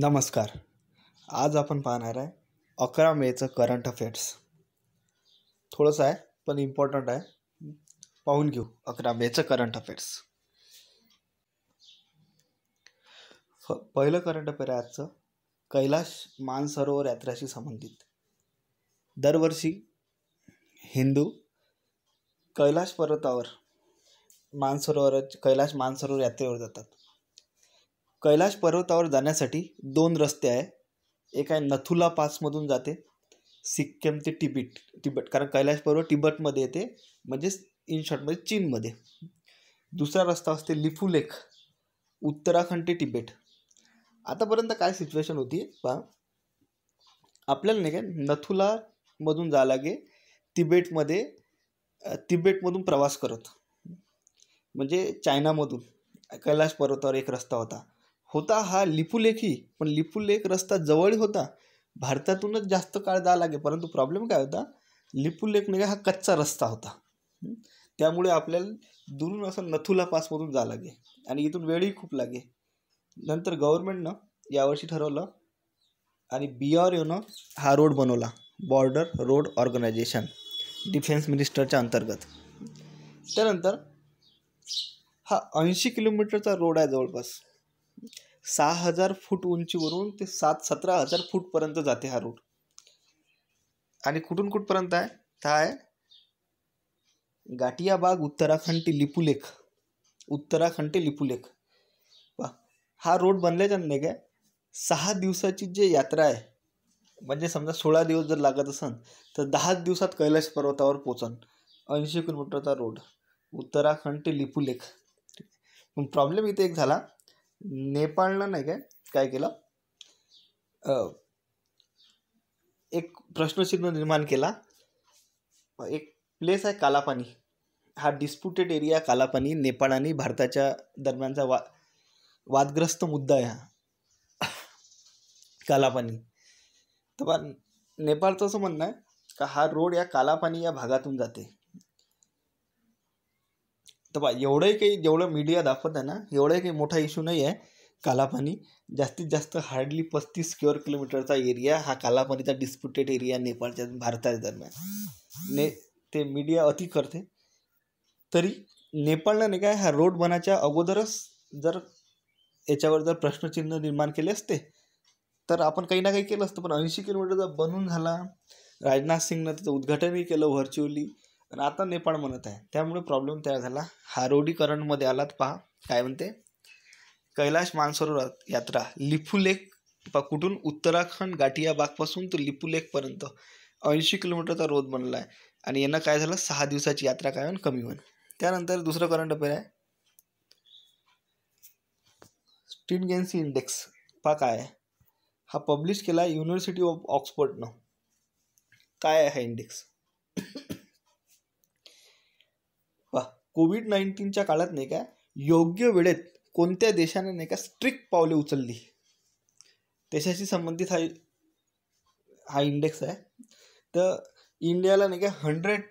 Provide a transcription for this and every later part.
नमस्कार आज आपण पाहणार आहे अकरा मेचं करंट अफेअर्स थोडंसं आहे पण इम्पॉर्टंट आहे पाहून घेऊ अकरा मेचं करंट अफेअर्स पहिलं करंट अफेअर आहे आजचं कैलाश मानसरोवर यात्राशी संबंधित दरवर्षी हिंदू कैलाश पर्वतावर मानसरोवर कैलाश मानसरोवर यात्रेवर जातात कैलाश पर्वतावर जाण्यासाठी दोन रस्ते आहे एक आहे नथुला पासमधून जाते सिक्कीम ते तिबेट तिबट कारण कैलाश पर्वत तिबटमध्ये येते म्हणजेच इन शॉर्टमध्ये म्हणजे चीनमध्ये दुसरा रस्ता असते लिफुलेख उत्तराखंड ते तिबेट आतापर्यंत काय सिच्युएशन होती पहा आपल्याला नाही काय नथुलामधून जा लागे तिबेटमध्ये तिबेटमधून प्रवास करत म्हणजे चायनामधून कैलाश पर्वतावर एक रस्ता होता होता हा लिपुलेखी पण लिपुलेख रस्ता जवळ होता भारतातूनच जास्त काळ जावं लागे परंतु प्रॉब्लेम काय होता लिपुलेख म्हणजे हा कच्चा रस्ता होता त्यामुळे आपल्याला दुरून असं नथुला पासमधून जावं लागे आणि इथून वेळही खूप लागे नंतर गव्हर्नमेंटनं यावर्षी ठरवलं आणि बी आर ओनं हा रोड बनवला बॉर्डर रोड ऑर्गनायझेशन डिफेन्स मिनिस्टरच्या अंतर्गत त्यानंतर हा ऐंशी किलोमीटरचा रोड आहे जवळपास सहा हजार फूट उंचीवरून ते सात सतरा हजार फूटपर्यंत जाते हा रोड आणि कुठून कुठपर्यंत आहे तर आहे गाठियाबाग उत्तराखंड ते लिपुलेख उत्तराखंड ते लिपुलेख हा रोड बनल्याच्या नाही काय सहा दिवसाची जे यात्रा आहे म्हणजे समजा सोळा दिवस जर लागत असन तर दहा दिवसात कैलाश पर्वतावर पोचन ऐंशी किलोमीटरचा रोड उत्तराखंड ते लिपुलेख पण प्रॉब्लेम इथे एक झाला नेपाळनं नाही काय काय केलं एक प्रश्नचिन्ह निर्माण केला एक प्लेस आहे कालापानी हा डिस्प्युटेड एरिया कालापानी नेपाळ आणि भारताच्या दरम्यानचा वा वादग्रस्त मुद्दा आहे हा कालापानी तर नेपाळचं असं म्हणणं आहे का हा रोड या कालापानी या भागातून जाते तर बा एवढंही काही जेवढं मीडिया दाखवत आहे ना एवढंही काही मोठा इश्यू नाही आहे कालापानी जास्तीत जास्त हार्डली पस्तीस स्क्वेअर किलोमीटरचा एरिया हा कालापानीचा डिस्प्युटेड एरिया नेपाळच्या भारताच्या दरम्यान ने ते मीडिया अति करते तरी नेपाळनं नाही काय हा रोड बनाच्या अगोदरच जर याच्यावर जर प्रश्नचिन्ह निर्माण केले असते तर आपण काही ना काही केलं असतं पण ऐंशी किलोमीटरचा बनून झाला राजनाथ सिंगनं त्याचं उद्घाटनही केलं व्हर्च्युअली तर आता नेपाळ म्हणत आहे त्यामुळे प्रॉब्लेम तयार झाला हारोडी करंटमध्ये आलात पहा काय म्हणते कैलाश मानसरोवर यात्रा लिफू लेक कुठून उत्तराखंड गाठियाबागपासून तो लिपू पर्यंत ऐंशी किलोमीटरचा रोड बनला आहे आणि यांना काय झालं सहा दिवसाची यात्रा काय होईल कमी होईल त्यानंतर दुसरं करंट अफेअर आहे स्टिनगेन्सी इंडेक्स पा काय आहे हा पब्लिश केला युनिव्हर्सिटी ऑफ ऑक्सफर्डनं काय आहे हा इंडेक्स कोविड नाईन्टीनच्या काळात नाही का योग्य वेळेत कोणत्या देशाने नाही का स्ट्रिक्ट पावले उचलली त्याच्याशी संबंधित हा हा इंडेक्स आहे तर इंडियाला नाही का हंड्रेड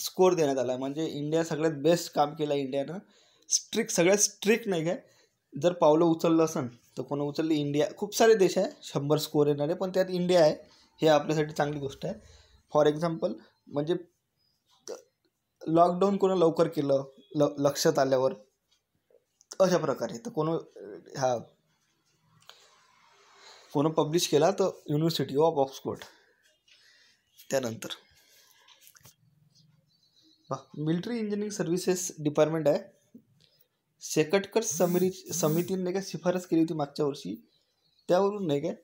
स्कोर देण्यात आला म्हणजे इंडिया सगळ्यात बेस्ट काम केलं इंडियानं स्ट्रिक्ट सगळ्यात स्ट्रिक्ट नाही काय जर पावलं उचललं असेल तर कोण उचलली इंडिया खूप सारे देश आहे शंभर स्कोर येणारे पण त्यात इंडिया आहे हे आपल्यासाठी चांगली गोष्ट आहे फॉर एक्झाम्पल म्हणजे लॉकडाऊन कोणा लवकर केलं ल लक्षात आल्यावर अशा प्रकारे तर कोण हा कोण पब्लिश केला तर युनिव्हर्सिटी ऑफ ऑक्सफोर्ड त्यानंतर मिलिटरी इंजिनिअरिंग सर्व्हिसेस डिपार्टमेंट आहे शेकटकर समिरी समितीने काय शिफारस केली होती मागच्या वर्षी त्यावरून नाही काय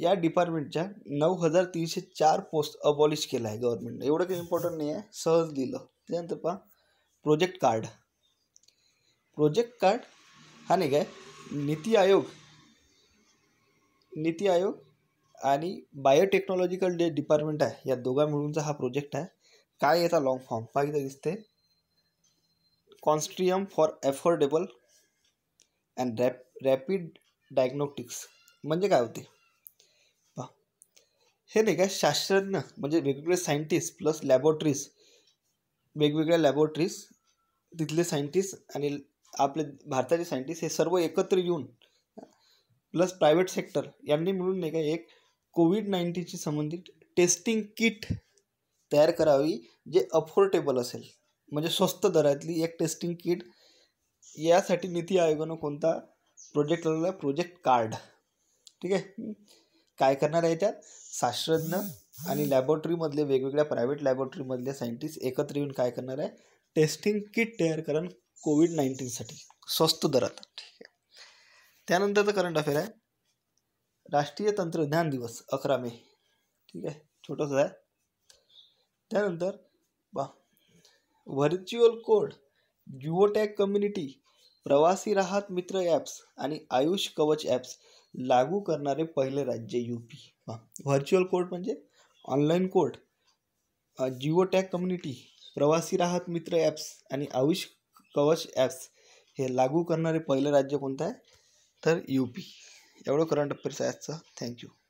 या डिपार्टमेंटच्या नऊ हजार तीनशे चार पोस्ट अबॉलिश केला आहे गव्हर्नमेंटनं एवढं काही इम्पॉर्टंट नाही आहे सहज दिलं त्यानंतर पहा प्रोजेक्ट कार्ड प्रोजेक्ट कार्ड हा नाही काय नीती आयोग नीती आयोग आणि बायोटेक्नॉलॉजिकल जे डिपार्टमेंट आहे या दोघा मिळूनचा हा प्रोजेक्ट आहे काय याचा लॉंग फॉर्म पाहिजे दिसते consortium for affordable and rap rapid diagnostics म्हणजे काय होते हे नाही का शास्त्रज्ञ म्हणजे वेगवेगळे सायंटिस्ट प्लस लॅबोरेटरीज वेगवेगळ्या लॅबोरेटरीज तिथले सायंटिस्ट आणि आपले भारताचे सायंटिस्ट हे सर्व एकत्र येऊन प्लस प्रायव्हेट सेक्टर यांनी मिळून नाही का एक कोविड नाईन्टीनशी संबंधित टेस्टिंग किट तयार करावी जे अफोर्डेबल असेल म्हणजे स्वस्त दरातली एक टेस्टिंग किट यासाठी नीती आयोगानं कोणता प्रोजेक्ट लागला प्रोजेक्ट कार्ड ठीक आहे काय करणार आहे त्यात शास्त्रज्ञ आणि लॅबोरेटरीमधले वेगवेगळ्या प्रायव्हेट लॅबोरेटरीमधले सायंटिस्ट एकत्र येऊन काय करणार आहे टेस्टिंग किट तयार करण कोविड नाईन्टीनसाठी स्वस्त दरात ठीक आहे त्यानंतरचं करंट अफेअर आहे राष्ट्रीय तंत्रज्ञान दिवस अकरा मे ठीक आहे छोटंसं आहे त्यानंतर बा virtual code युओटॅक community Pravasi Rahat मित्र ॲप्स आणि आयुष कवच ॲप्स लागू करणारे पहिले राज्य यू पी व्हर्च्युअल कोर्ट म्हणजे online court geo tag community Pravasi Rahat मित्र ॲप्स आणि आयुष कवच ॲप्स हे लागू करणारे पहिलं राज्य कोणतं आहे तर यू पी एवढं करंट अफेअर्स आहे आजचं थँक्यू